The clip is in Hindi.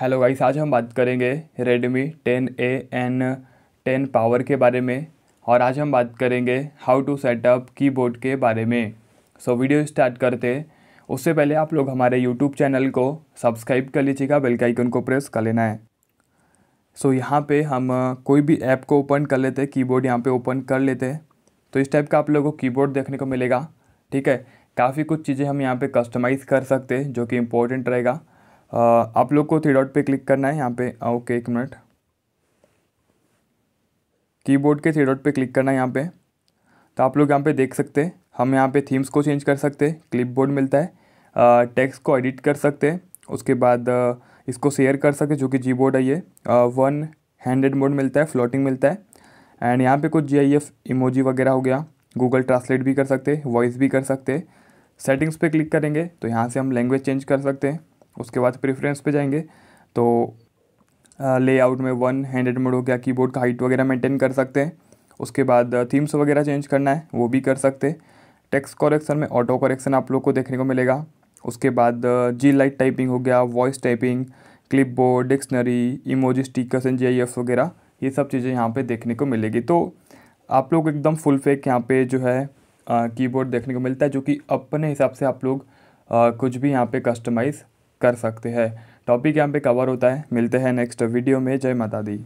हेलो गाइस आज हम बात करेंगे Redmi ten A and ten power के बारे में और आज हम बात करेंगे हाउ टू सेटअप कीबोर्ड के बारे में सो so, वीडियो स्टार्ट करते उससे पहले आप लोग हमारे यूट्यूब चैनल को सब्सक्राइब कर लीजिएगा बेल के आइकन को प्रेस कर लेना है सो so, यहाँ पे हम uh, कोई भी ऐप को ओपन कर लेते हैं कीबोर्ड यहाँ पर ओपन कर लेते हैं तो इस टाइप का आप लोगों को कीबोर्ड देखने को मिलेगा ठीक है काफ़ी कुछ चीज़ें हम यहाँ पर कस्टमाइज़ कर सकते हैं जो कि इम्पोर्टेंट रहेगा आप लोग को थ्री डॉट पे क्लिक करना है यहाँ पे ओके एक मिनट कीबोर्ड के थ्री डॉट पे क्लिक करना है यहाँ पे तो आप लोग यहाँ पे देख सकते हैं हम यहाँ पे थीम्स को चेंज कर सकते हैं बोर्ड मिलता है टेक्स्ट को एडिट कर सकते हैं उसके बाद इसको शेयर कर सकते जो कि जी बोर्ड आइए वन हैंडेड मोड मिलता है फ्लोटिंग मिलता है एंड यहाँ पे कुछ जी आई एफ इमोजी वगैरह हो गया गूगल ट्रांसलेट भी कर सकते वॉइस भी कर सकते सेटिंग्स पे क्लिक करेंगे तो यहाँ से हम लैंग्वेज चेंज कर सकते हैं उसके बाद प्रेफरेंस पे जाएंगे तो लेआउट में वन हैंडेड मोड हो गया कीबोर्ड का हाइट वगैरह मेंटेन कर सकते हैं उसके बाद थीम्स वगैरह चेंज करना है वो भी कर सकते टेक्स्ट करेक्शन में ऑटो करेक्शन आप लोग को देखने को मिलेगा उसके बाद जी लाइट टाइपिंग हो गया voice typing clipboard dictionary emoji stickers and G वगैरह ये सब चीज़ें यहाँ पर देखने को मिलेगी तो आप लोग एकदम फुल फेक यहाँ पर जो है कीबोर्ड देखने को मिलता है जो कि अपने हिसाब से आप लोग कुछ भी यहाँ पे कस्टमाइज़ कर सकते हैं टॉपिक यहाँ पे कवर होता है मिलते हैं नेक्स्ट वीडियो में जय माता दी